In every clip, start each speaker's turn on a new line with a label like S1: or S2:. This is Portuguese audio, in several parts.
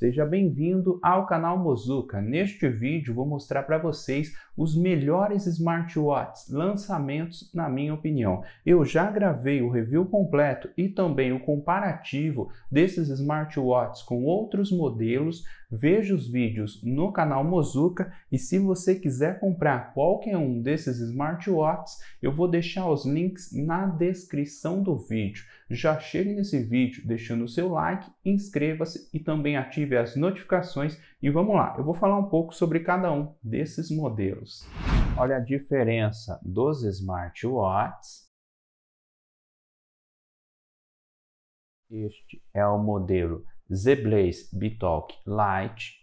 S1: Seja bem-vindo ao canal Mozuka. Neste vídeo vou mostrar para vocês os melhores smartwatches, lançamentos na minha opinião. Eu já gravei o review completo e também o comparativo desses smartwatches com outros modelos. Veja os vídeos no canal Mozuka e se você quiser comprar qualquer um desses smartwatches, eu vou deixar os links na descrição do vídeo já chegue nesse vídeo deixando o seu like, inscreva-se e também ative as notificações. E vamos lá, eu vou falar um pouco sobre cada um desses modelos. Olha a diferença dos smartwatches. Este é o modelo ZBlaze blaze Bitalk Lite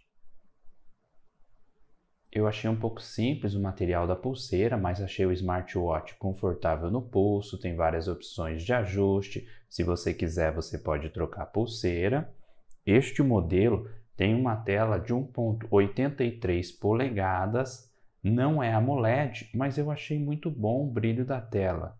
S1: eu achei um pouco simples o material da pulseira, mas achei o smartwatch confortável no pulso, tem várias opções de ajuste. Se você quiser, você pode trocar a pulseira. Este modelo tem uma tela de 1.83 polegadas, não é AMOLED, mas eu achei muito bom o brilho da tela.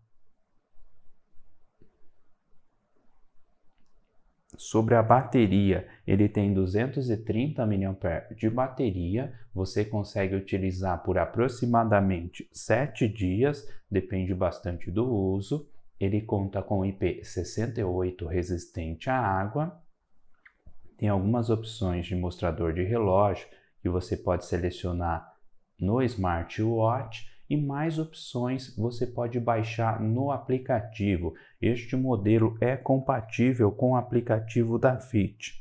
S1: Sobre a bateria, ele tem 230 mAh de bateria, você consegue utilizar por aproximadamente 7 dias, depende bastante do uso. Ele conta com IP68 resistente à água. Tem algumas opções de mostrador de relógio que você pode selecionar no smartwatch e mais opções você pode baixar no aplicativo. Este modelo é compatível com o aplicativo da Fit.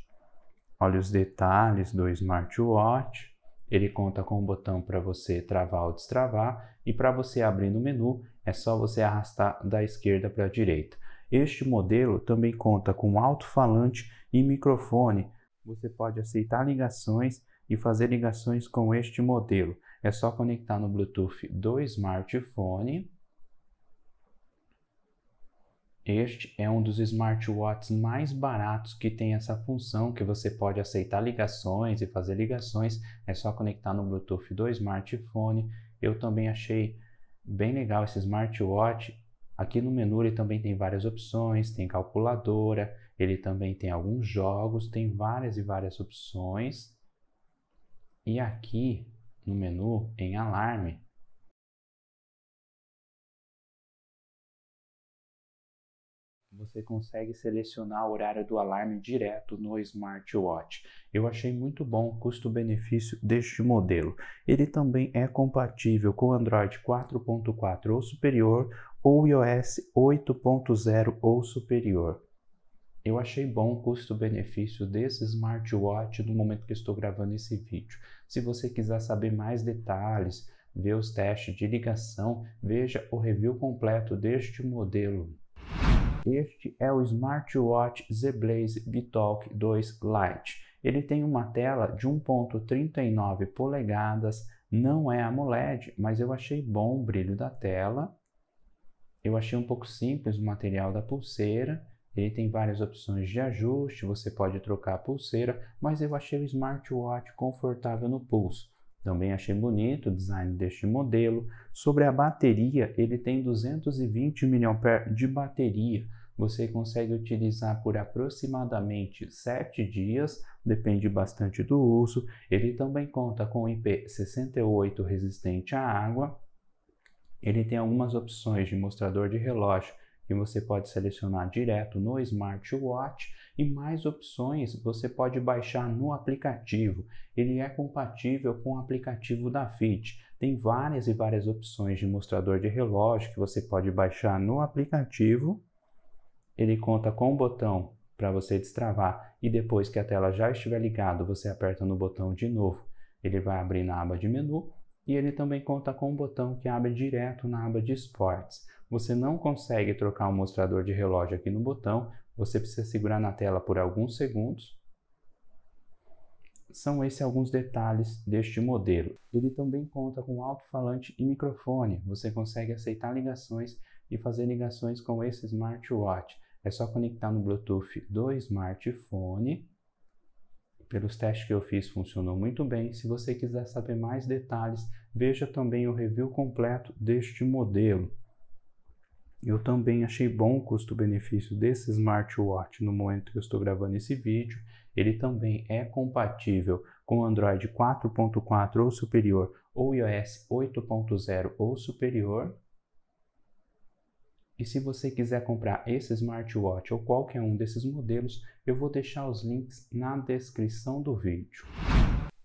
S1: Olha os detalhes do smartwatch. Ele conta com um botão para você travar ou destravar e para você abrir no menu é só você arrastar da esquerda para a direita. Este modelo também conta com alto-falante e microfone. Você pode aceitar ligações e fazer ligações com este modelo é só conectar no Bluetooth do smartphone. Este é um dos smartwatches mais baratos que tem essa função que você pode aceitar ligações e fazer ligações. É só conectar no Bluetooth do smartphone. Eu também achei bem legal esse smartwatch. Aqui no menu ele também tem várias opções, tem calculadora, ele também tem alguns jogos, tem várias e várias opções. E aqui no menu em Alarme, você consegue selecionar o horário do alarme direto no smartwatch. Eu achei muito bom o custo-benefício deste modelo. Ele também é compatível com Android 4.4 ou superior ou iOS 8.0 ou superior. Eu achei bom o custo-benefício desse smartwatch no momento que estou gravando esse vídeo. Se você quiser saber mais detalhes, ver os testes de ligação, veja o review completo deste modelo. Este é o smartwatch Zblaze Bitalk 2 Lite. Ele tem uma tela de 1.39 polegadas, não é AMOLED, mas eu achei bom o brilho da tela. Eu achei um pouco simples o material da pulseira ele tem várias opções de ajuste, você pode trocar a pulseira, mas eu achei o smartwatch confortável no pulso. Também achei bonito o design deste modelo. Sobre a bateria, ele tem 220 mAh de bateria. Você consegue utilizar por aproximadamente 7 dias, depende bastante do uso. Ele também conta com IP68 resistente à água. Ele tem algumas opções de mostrador de relógio e você pode selecionar direto no smartwatch e mais opções você pode baixar no aplicativo. Ele é compatível com o aplicativo da Fit. Tem várias e várias opções de mostrador de relógio que você pode baixar no aplicativo. Ele conta com o um botão para você destravar e depois que a tela já estiver ligada, você aperta no botão de novo. Ele vai abrir na aba de menu e ele também conta com um botão que abre direto na aba de esportes. Você não consegue trocar o um mostrador de relógio aqui no botão, você precisa segurar na tela por alguns segundos. São esses alguns detalhes deste modelo. Ele também conta com alto-falante e microfone. Você consegue aceitar ligações e fazer ligações com esse smartwatch. É só conectar no Bluetooth do smartphone. Pelos testes que eu fiz, funcionou muito bem. Se você quiser saber mais detalhes, veja também o review completo deste modelo. Eu também achei bom o custo-benefício desse smartwatch no momento que eu estou gravando esse vídeo. Ele também é compatível com Android 4.4 ou superior ou iOS 8.0 ou superior. E se você quiser comprar esse smartwatch ou qualquer um desses modelos, eu vou deixar os links na descrição do vídeo.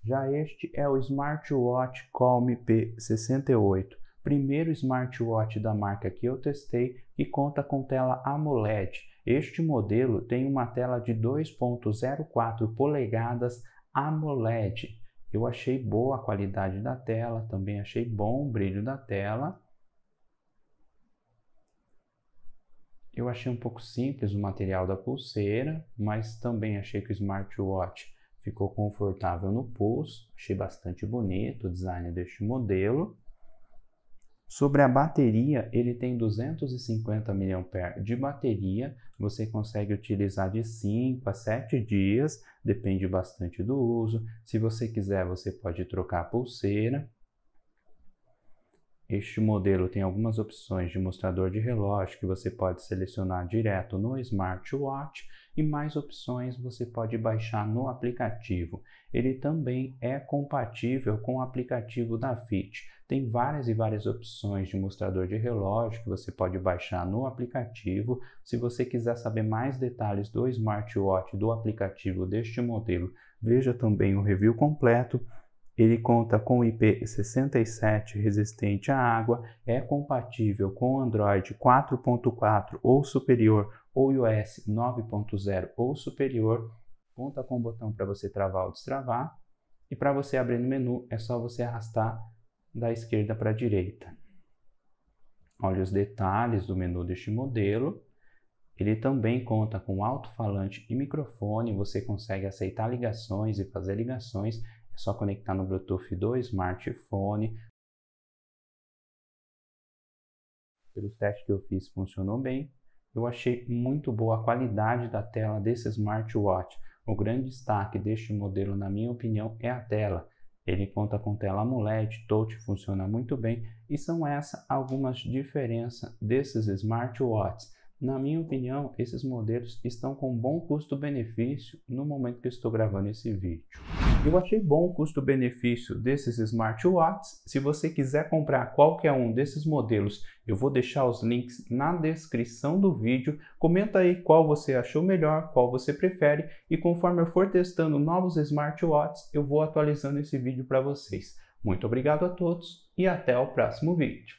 S1: Já este é o smartwatch Calm P68 primeiro smartwatch da marca que eu testei que conta com tela AMOLED. Este modelo tem uma tela de 2.04 polegadas AMOLED. Eu achei boa a qualidade da tela, também achei bom o brilho da tela. Eu achei um pouco simples o material da pulseira, mas também achei que o smartwatch ficou confortável no pulso, achei bastante bonito o design deste modelo. Sobre a bateria, ele tem 250 mAh de bateria, você consegue utilizar de 5 a 7 dias, depende bastante do uso. Se você quiser, você pode trocar a pulseira este modelo tem algumas opções de mostrador de relógio que você pode selecionar direto no smartwatch e mais opções você pode baixar no aplicativo. Ele também é compatível com o aplicativo da Fit. Tem várias e várias opções de mostrador de relógio que você pode baixar no aplicativo. Se você quiser saber mais detalhes do smartwatch do aplicativo deste modelo, veja também o review completo ele conta com IP67 resistente à água, é compatível com Android 4.4 ou superior ou iOS 9.0 ou superior, conta com o botão para você travar ou destravar e para você abrir no menu é só você arrastar da esquerda para a direita. Olha os detalhes do menu deste modelo. Ele também conta com alto-falante e microfone, você consegue aceitar ligações e fazer ligações é só conectar no Bluetooth do smartphone. Pelos testes que eu fiz, funcionou bem. Eu achei muito boa a qualidade da tela desse smartwatch. O grande destaque deste modelo, na minha opinião, é a tela. Ele conta com tela AMOLED, touch funciona muito bem e são essas algumas diferenças desses smartwatches. Na minha opinião, esses modelos estão com bom custo-benefício no momento que estou gravando esse vídeo. Eu achei bom o custo-benefício desses smartwatches. Se você quiser comprar qualquer um desses modelos, eu vou deixar os links na descrição do vídeo. Comenta aí qual você achou melhor, qual você prefere e conforme eu for testando novos smartwatches, eu vou atualizando esse vídeo para vocês. Muito obrigado a todos e até o próximo vídeo.